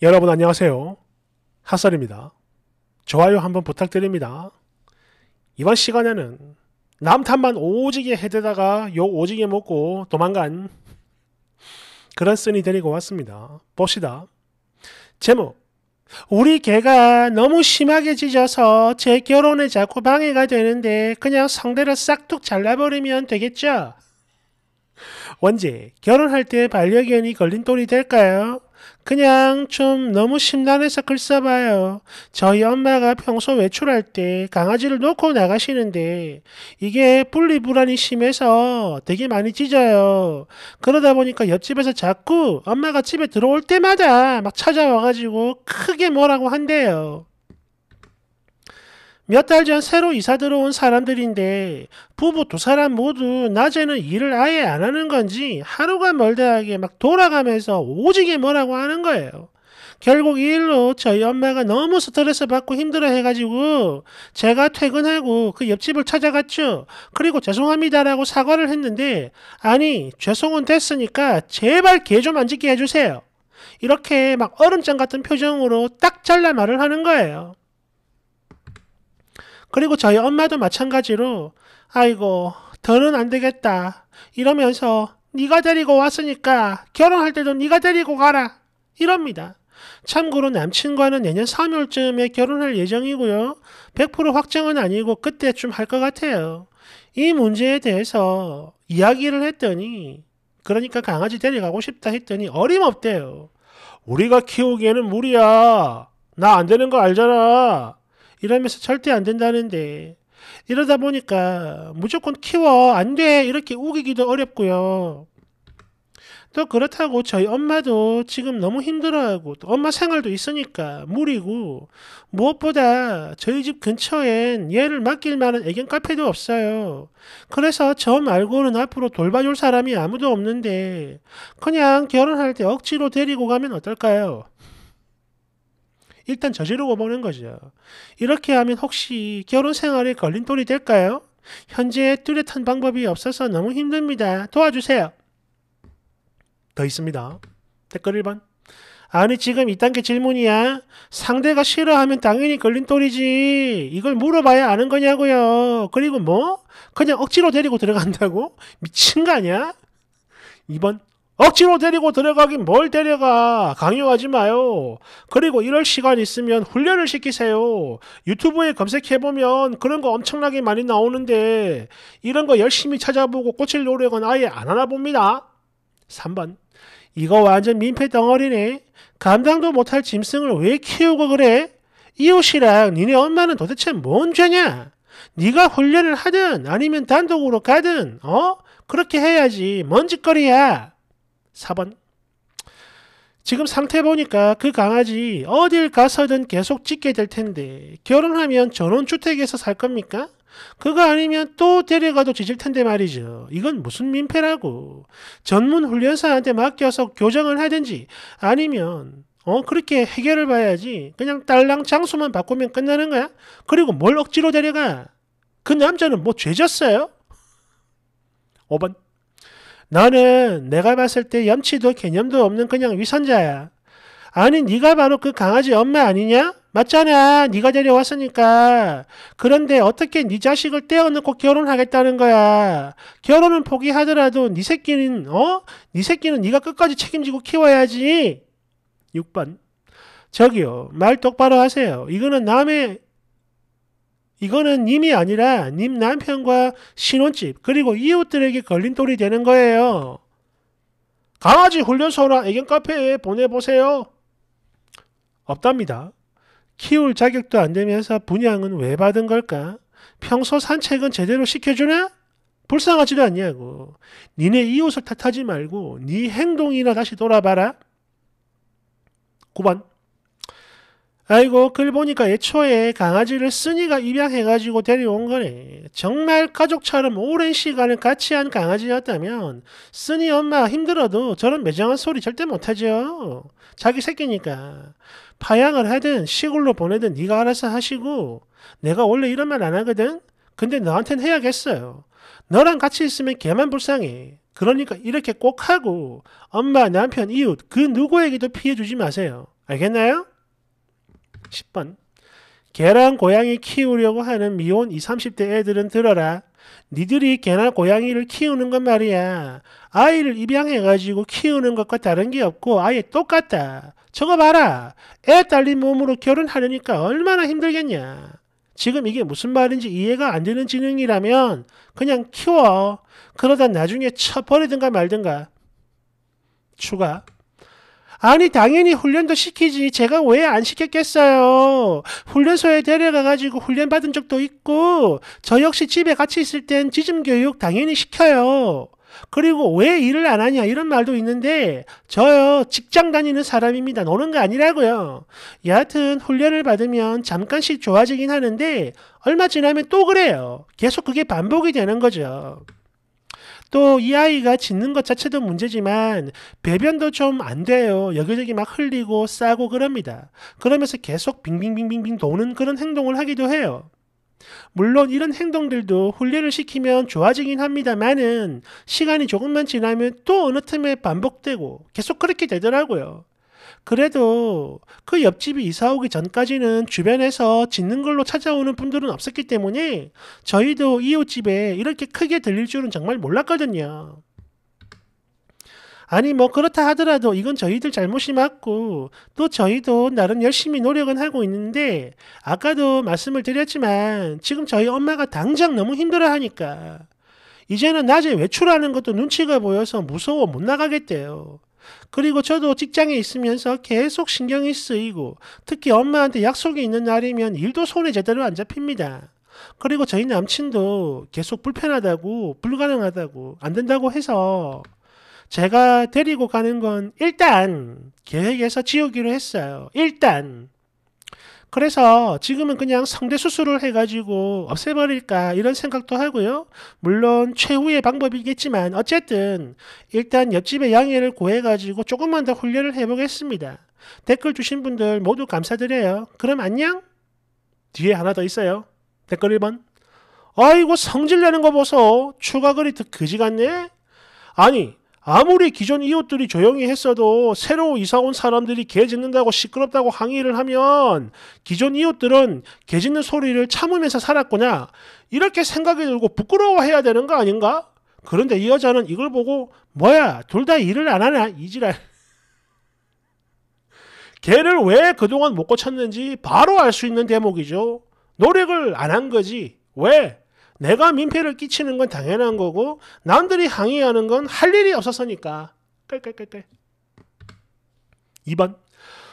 여러분 안녕하세요. 핫설입니다. 좋아요 한번 부탁드립니다. 이번 시간에는 남탄만 오지게 해대다가 욕 오지게 먹고 도망간 그런 쓴이 데리고 왔습니다. 봅시다. 제목 우리 개가 너무 심하게 짖어서 제 결혼에 자꾸 방해가 되는데 그냥 상대를 싹둑 잘라버리면 되겠죠? 원제 결혼할 때 반려견이 걸린 돈이 될까요? 그냥 좀 너무 심란해서 글 써봐요. 저희 엄마가 평소 외출할 때 강아지를 놓고 나가시는데 이게 분리불안이 심해서 되게 많이 찢어요. 그러다 보니까 옆집에서 자꾸 엄마가 집에 들어올 때마다 막 찾아와가지고 크게 뭐라고 한대요. 몇달전 새로 이사 들어온 사람들인데 부부 두 사람 모두 낮에는 일을 아예 안 하는 건지 하루가 멀다하게 막 돌아가면서 오지게 뭐라고 하는 거예요. 결국 이 일로 저희 엄마가 너무 스트레스 받고 힘들어 해가지고 제가 퇴근하고 그 옆집을 찾아갔죠. 그리고 죄송합니다라고 사과를 했는데 아니 죄송은 됐으니까 제발 개 좀안 짓게 해주세요. 이렇게 막 얼음장 같은 표정으로 딱 잘라 말을 하는 거예요. 그리고 저희 엄마도 마찬가지로 아이고 더는 안 되겠다 이러면서 네가 데리고 왔으니까 결혼할 때도 네가 데리고 가라 이럽니다. 참고로 남친과는 내년 3월쯤에 결혼할 예정이고요. 100% 확정은 아니고 그때쯤 할 것 같아요. 이 문제에 대해서 이야기를 했더니 그러니까 강아지 데려가고 싶다 했더니 어림없대요. 우리가 키우기에는 무리야. 나 안 되는 거 알잖아. 이러면서 절대 안 된다는데 이러다 보니까 무조건 키워 안 돼 이렇게 우기기도 어렵고요. 또 그렇다고 저희 엄마도 지금 너무 힘들어하고 또 엄마 생활도 있으니까 무리고 무엇보다 저희 집 근처엔 얘를 맡길 만한 애견 카페도 없어요. 그래서 저 말고는 앞으로 돌봐줄 사람이 아무도 없는데 그냥 결혼할 때 억지로 데리고 가면 어떨까요? 일단 저지르 고 보는 거죠. 이렇게 하면 혹시 결혼 생활에 걸림돌이 될까요? 현재 뚜렷한 방법이 없어서 너무 힘듭니다. 도와주세요. 더 있습니다. 댓글 1번. 아니 지금 이단계 질문이야. 상대가 싫어하면 당연히 걸린돌이지 이걸 물어봐야 아는 거냐고요. 그리고 뭐? 그냥 억지로 데리고 들어간다고? 미친 거 아니야? 2번. 억지로 데리고 들어가긴 뭘 데려가. 강요하지 마요. 그리고 이럴 시간 있으면 훈련을 시키세요. 유튜브에 검색해보면 그런 거 엄청나게 많이 나오는데 이런 거 열심히 찾아보고 꽂힐 노력은 아예 안 하나 봅니다. 3번. 이거 완전 민폐 덩어리네. 감당도 못할 짐승을 왜 키우고 그래? 이웃이랑 니네 엄마는 도대체 뭔 죄냐? 네가 훈련을 하든 아니면 단독으로 가든 어? 그렇게 해야지. 뭔 짓거리야? 4번. 지금 상태 보니까 그 강아지 어딜 가서든 계속 짖게 될 텐데 결혼하면 전원주택에서 살 겁니까? 그거 아니면 또 데려가도 짖을 텐데 말이죠. 이건 무슨 민폐라고. 전문 훈련사한테 맡겨서 교정을 하든지 아니면 어 그렇게 해결을 봐야지. 그냥 딸랑 장수만 바꾸면 끝나는 거야? 그리고 뭘 억지로 데려가? 그 남자는 뭐 죄졌어요? 5번 너는 내가 봤을 때 염치도 개념도 없는 그냥 위선자야. 아니 네가 바로 그 강아지 엄마 아니냐? 맞잖아. 네가 데려왔으니까. 그런데 어떻게 네 자식을 떼어놓고 결혼하겠다는 거야. 결혼은 포기하더라도 네 새끼는 어? 네 새끼는 네가 끝까지 책임지고 키워야지. 6번. 저기요. 말 똑바로 하세요. 이거는 남의 이거는 님이 아니라 님 남편과 신혼집 그리고 이웃들에게 걸린돌이 되는 거예요. 강아지 훈련소나 애견 카페에 보내보세요. 없답니다. 키울 자격도 안 되면서 분양은 왜 받은 걸까? 평소 산책은 제대로 시켜주나? 불쌍하지도 않냐고. 니네 이웃을 탓하지 말고 네 행동이나 다시 돌아봐라. 9번 아이고 글 보니까 애초에 강아지를 쓰니가 입양해가지고 데려온 거네. 정말 가족처럼 오랜 시간을 같이 한 강아지였다면 쓰니 엄마 힘들어도 저런 매정한 소리 절대 못하죠. 자기 새끼니까. 파양을 하든 시골로 보내든 네가 알아서 하시고 내가 원래 이런 말 안 하거든? 근데 너한텐 해야겠어요. 너랑 같이 있으면 걔만 불쌍해. 그러니까 이렇게 꼭 하고 엄마, 남편, 이웃 그 누구에게도 피해주지 마세요. 알겠나요? 10번 개랑 고양이 키우려고 하는 미혼 20, 30대 애들은 들어라. 니들이 개나 고양이를 키우는 건 말이야. 아이를 입양해가지고 키우는 것과 다른 게 없고 아예 똑같다. 저거 봐라. 애 딸린 몸으로 결혼하려니까 얼마나 힘들겠냐. 지금 이게 무슨 말인지 이해가 안 되는 지능이라면 그냥 키워. 그러다 나중에 쳐버리든가 말든가. 추가. 아니 당연히 훈련도 시키지 제가 왜 안 시켰겠어요. 훈련소에 데려가가지고 훈련 받은 적도 있고 저 역시 집에 같이 있을 땐 지짐 교육 당연히 시켜요. 그리고 왜 일을 안 하냐 이런 말도 있는데 저요 직장 다니는 사람입니다 노는 거 아니라고요 여하튼 훈련을 받으면 잠깐씩 좋아지긴 하는데 얼마 지나면 또 그래요 계속 그게 반복이 되는 거죠 또이 아이가 짖는 것 자체도 문제지만 배변도 좀 안 돼요. 여기저기 막 흘리고 싸고 그럽니다. 그러면서 계속 빙빙빙빙빙 도는 그런 행동을 하기도 해요. 물론 이런 행동들도 훈련을 시키면 좋아지긴 합니다만은 시간이 조금만 지나면 또 어느 틈에 반복되고 계속 그렇게 되더라고요. 그래도 그 옆집이 이사 오기 전까지는 주변에서 짓는 걸로 찾아오는 분들은 없었기 때문에 저희도 이웃집에 이렇게 크게 들릴 줄은 정말 몰랐거든요. 아니 뭐 그렇다 하더라도 이건 저희들 잘못이 맞고 또 저희도 나름 열심히 노력은 하고 있는데 아까도 말씀을 드렸지만 지금 저희 엄마가 당장 너무 힘들어 하니까 이제는 낮에 외출하는 것도 눈치가 보여서 무서워 못 나가겠대요. 그리고 저도 직장에 있으면서 계속 신경이 쓰이고 특히 엄마한테 약속이 있는 날이면 일도 손에 제대로 안 잡힙니다. 그리고 저희 남친도 계속 불편하다고 불가능하다고 안 된다고 해서 제가 데리고 가는 건 일단 계획에서 지우기로 했어요. 일단 그래서 지금은 그냥 성대 수술을 해가지고 없애버릴까 이런 생각도 하고요. 물론 최후의 방법이겠지만 어쨌든 일단 옆집에 양해를 구해가지고 조금만 더 훈련을 해보겠습니다. 댓글 주신 분들 모두 감사드려요. 그럼 안녕? 뒤에 하나 더 있어요. 댓글 1번. 아이고 성질내는 거 보소. 추가 글이 더 그지 같네? 아니 아무리 기존 이웃들이 조용히 했어도 새로 이사 온 사람들이 개 짖는다고 시끄럽다고 항의를 하면 기존 이웃들은 개 짖는 소리를 참으면서 살았구나 이렇게 생각이 들고 부끄러워해야 되는 거 아닌가? 그런데 이 여자는 이걸 보고 뭐야 둘 다 일을 안 하나 이지랄 개를 왜 그동안 못 고쳤는지 바로 알 수 있는 대목이죠 노력을 안 한 거지 왜? 내가 민폐를 끼치는 건 당연한 거고 남들이 항의하는 건 할 일이 없었으니까. 깔깔깔깔. 2번.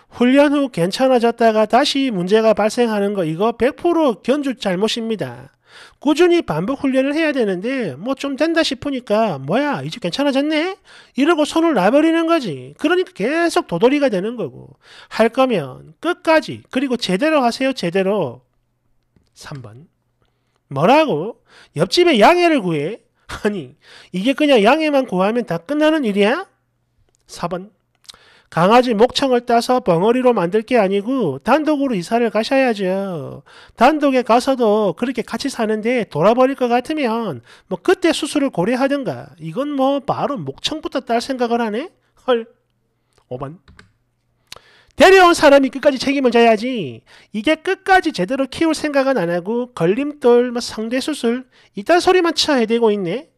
훈련 후 괜찮아졌다가 다시 문제가 발생하는 거 이거 100% 견주 잘못입니다. 꾸준히 반복 훈련을 해야 되는데 뭐 좀 된다 싶으니까 뭐야 이제 괜찮아졌네 이러고 손을 놔버리는 거지 그러니까 계속 도돌이가 되는 거고 할 거면 끝까지 그리고 제대로 하세요 제대로 3번 뭐라고? 옆집에 양해를 구해? 아니, 이게 그냥 양해만 구하면 다 끝나는 일이야? 4번. 강아지 목청을 따서 벙어리로 만들 게 아니고 단독으로 이사를 가셔야죠. 단독에 가서도 그렇게 같이 사는데 돌아버릴 것 같으면 뭐 그때 수술을 고려하든가. 이건 뭐 바로 목청부터 딸 생각을 하네? 헐. 5번. 데려온 사람이 끝까지 책임을 져야지 이게 끝까지 제대로 키울 생각은 안 하고 걸림돌, 뭐 상대수술 이딴 소리만 쳐야되고 있네.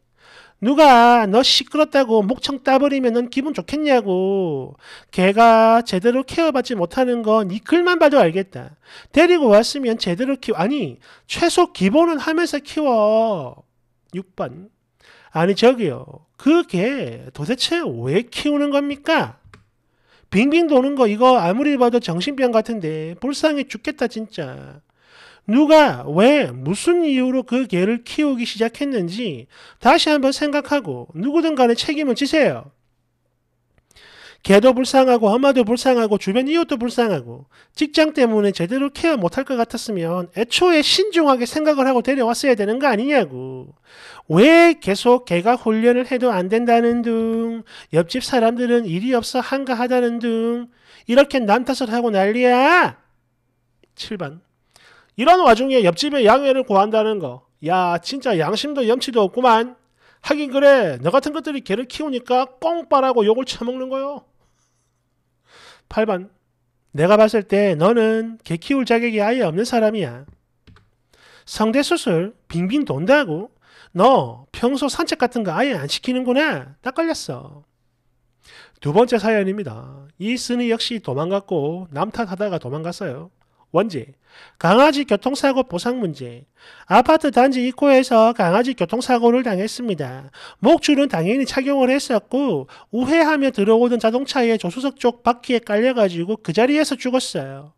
누가 너 시끄럽다고 목청 따버리면 기분 좋겠냐고. 걔가 제대로 케어받지 못하는 건이 네 글만 봐도 알겠다. 데리고 왔으면 제대로 키워. 아니 최소 기본은 하면서 키워. 6번. 아니 저기요. 그 개 도대체 왜 키우는 겁니까? 빙빙 도는 거 이거 아무리 봐도 정신병 같은데 불쌍해 죽겠다 진짜. 누가 왜 무슨 이유로 그 개를 키우기 시작했는지 다시 한번 생각하고 누구든 간에 책임을 지세요. 개도 불쌍하고 엄마도 불쌍하고 주변 이웃도 불쌍하고 직장 때문에 제대로 케어 못할 것 같았으면 애초에 신중하게 생각을 하고 데려왔어야 되는 거 아니냐고. 왜 계속 개가 훈련을 해도 안 된다는 둥 옆집 사람들은 일이 없어 한가하다는 둥 이렇게 난 탓을 하고 난리야. 7번 이런 와중에 옆집에 양해를 구한다는 거. 야 진짜 양심도 염치도 없구만. 하긴 그래 너 같은 것들이 개를 키우니까 꽁빠라고 욕을 처먹는 거요. 8번. 내가 봤을 때 너는 개 키울 자격이 아예 없는 사람이야. 성대수술 빙빙 돈다고? 너 평소 산책 같은 거 아예 안 시키는구나. 딱 걸렸어. 두 번째 사연입니다. 이 쓰니 역시 도망갔고 남탓하다가 도망갔어요. 원지, 강아지 교통사고 보상 문제. 아파트 단지 입구에서 강아지 교통사고를 당했습니다. 목줄은 당연히 착용을 했었고 우회하며 들어오던 자동차의 조수석 쪽 바퀴에 깔려가지고 그 자리에서 죽었어요.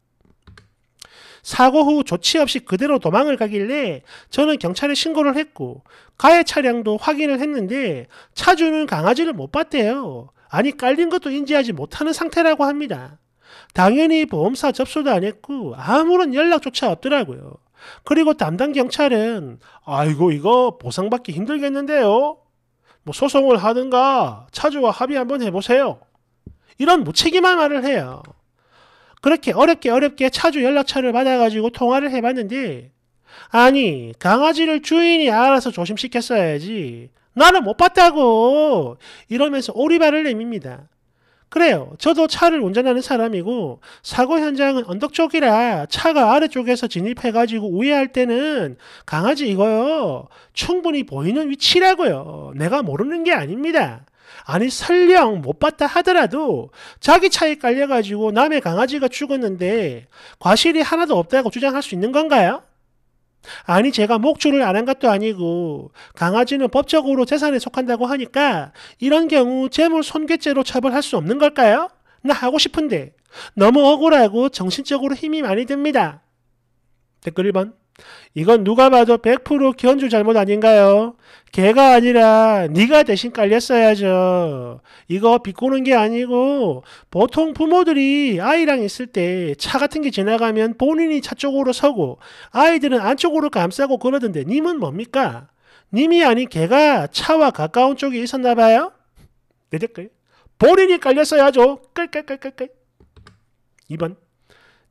사고 후 조치 없이 그대로 도망을 가길래 저는 경찰에 신고를 했고 가해 차량도 확인을 했는데 차주는 강아지를 못 봤대요. 아니 깔린 것도 인지하지 못하는 상태라고 합니다. 당연히 보험사 접수도 안 했고 아무런 연락조차 없더라고요. 그리고 담당 경찰은 아이고 이거 보상받기 힘들겠는데요. 뭐 소송을 하든가 차주와 합의 한번 해보세요. 이런 무책임한 말을 해요. 그렇게 어렵게 어렵게 차주 연락처를 받아가지고 통화를 해봤는데 아니 강아지를 주인이 알아서 조심시켰어야지 나는 못 봤다고 이러면서 오리발을 내밉니다. 그래요. 저도 차를 운전하는 사람이고 사고 현장은 언덕 쪽이라 차가 아래쪽에서 진입해가지고 우회할 때는 강아지 이거요. 충분히 보이는 위치라고요. 내가 모르는 게 아닙니다. 아니 설령 못 봤다 하더라도 자기 차에 깔려가지고 남의 강아지가 죽었는데 과실이 하나도 없다고 주장할 수 있는 건가요? 아니 제가 목줄을 안 한 것도 아니고 강아지는 법적으로 재산에 속한다고 하니까 이런 경우 재물 손괴죄로 처벌할 수 없는 걸까요? 나 하고 싶은데 너무 억울하고 정신적으로 힘이 많이 듭니다. 댓글 1번 이건 누가 봐도 100% 견주 잘못 아닌가요? 걔가 아니라 네가 대신 깔렸어야죠. 이거 비꼬는 게 아니고 보통 부모들이 아이랑 있을 때 차 같은 게 지나가면 본인이 차 쪽으로 서고 아이들은 안쪽으로 감싸고 그러던데 님은 뭡니까? 님이 아닌 걔가 차와 가까운 쪽에 있었나 봐요? 내 네 댓글. 본인이 깔렸어야죠. 깔깔깔깔깔. 2번.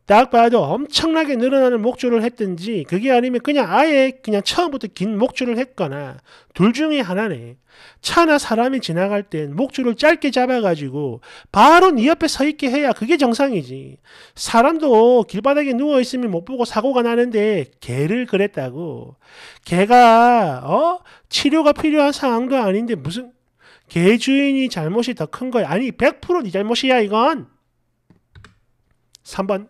딱 봐도 엄청나게 늘어나는 목줄을 했든지 그게 아니면 그냥 아예 그냥 처음부터 긴 목줄을 했거나 둘 중에 하나네. 차나 사람이 지나갈 땐 목줄을 짧게 잡아가지고 바로 네 옆에 서 있게 해야 그게 정상이지. 사람도 길바닥에 누워 있으면 못 보고 사고가 나는데 개를 그랬다고. 개가 어 치료가 필요한 상황도 아닌데 무슨 개 주인이 잘못이 더 큰 거야. 아니 100%네 잘못이야 이건. 3번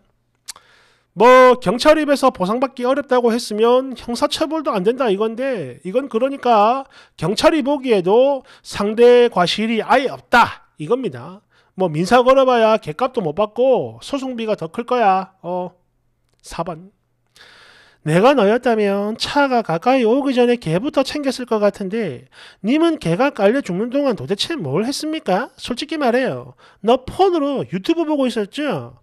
뭐 경찰입에서 보상받기 어렵다고 했으면 형사처벌도 안 된다 이건데 이건 그러니까 경찰이 보기에도 상대 과실이 아예 없다 이겁니다. 뭐 민사 걸어봐야 객값도 못 받고 소송비가 더 클 거야. 어 4번 내가 너였다면 차가 가까이 오기 전에 개부터 챙겼을 것 같은데 님은 개가 깔려 죽는 동안 도대체 뭘 했습니까? 솔직히 말해요. 너 폰으로 유튜브 보고 있었죠?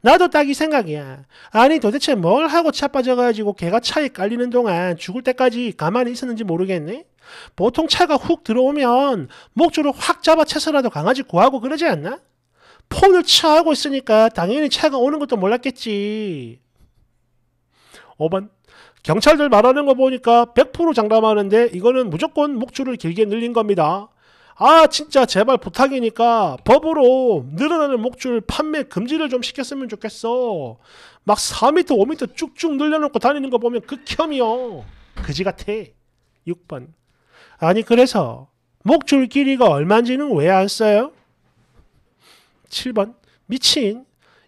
나도 딱 이 생각이야. 아니 도대체 뭘 하고 차빠져가지고 개가 차에 깔리는 동안 죽을 때까지 가만히 있었는지 모르겠네? 보통 차가 훅 들어오면 목줄을 확 잡아채서라도 강아지 구하고 그러지 않나? 폰을 차하고 있으니까 당연히 차가 오는 것도 몰랐겠지. 5번 경찰들 말하는 거 보니까 100% 장담하는데 이거는 무조건 목줄을 길게 늘린 겁니다. 아 진짜 제발 부탁이니까 법으로 늘어나는 목줄 판매 금지를 좀 시켰으면 좋겠어. 막 4m 5m 쭉쭉 늘려놓고 다니는 거 보면 극혐이요. 그지 같아. 6번. 아니 그래서 목줄 길이가 얼마인지는 왜 안 써요? 7번. 미친.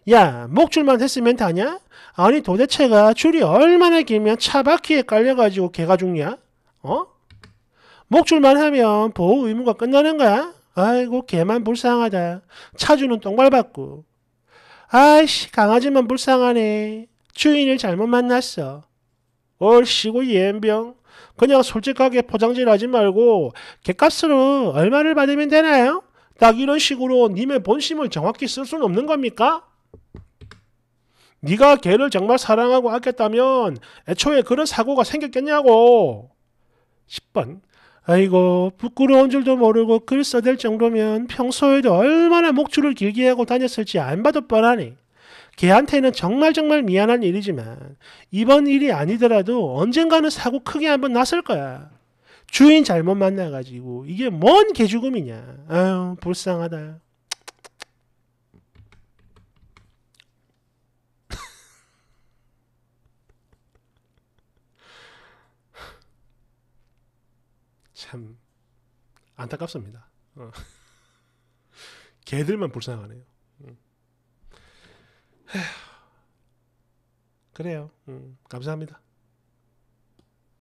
야, 목줄만 했으면 다냐? 아니 도대체가 줄이 얼마나 길면 차 바퀴에 깔려가지고 개가 죽냐? 어? 목줄만 하면 보호 의무가 끝나는 거야? 아이고 개만 불쌍하다. 차주는 똥밟았고. 아이씨 강아지만 불쌍하네. 주인을 잘못 만났어. 얼씨구 예엔병. 그냥 솔직하게 포장질하지 말고 개값으로 얼마를 받으면 되나요? 딱 이런 식으로 님의 본심을 정확히 쓸 수는 없는 겁니까? 네가 개를 정말 사랑하고 아꼈다면 애초에 그런 사고가 생겼겠냐고. 10번 아이고 부끄러운 줄도 모르고 글 써댈 정도면 평소에도 얼마나 목줄을 길게 하고 다녔을지 안 봐도 뻔하니 걔한테는 정말 정말 미안한 일이지만 이번 일이 아니더라도 언젠가는 사고 크게 한번 났을 거야. 주인 잘못 만나가지고 이게 뭔 개죽음이냐. 아유 불쌍하다. 참 안타깝습니다. 어. 개들만 불쌍하네요. 음. 그래요. 음, 감사합니다.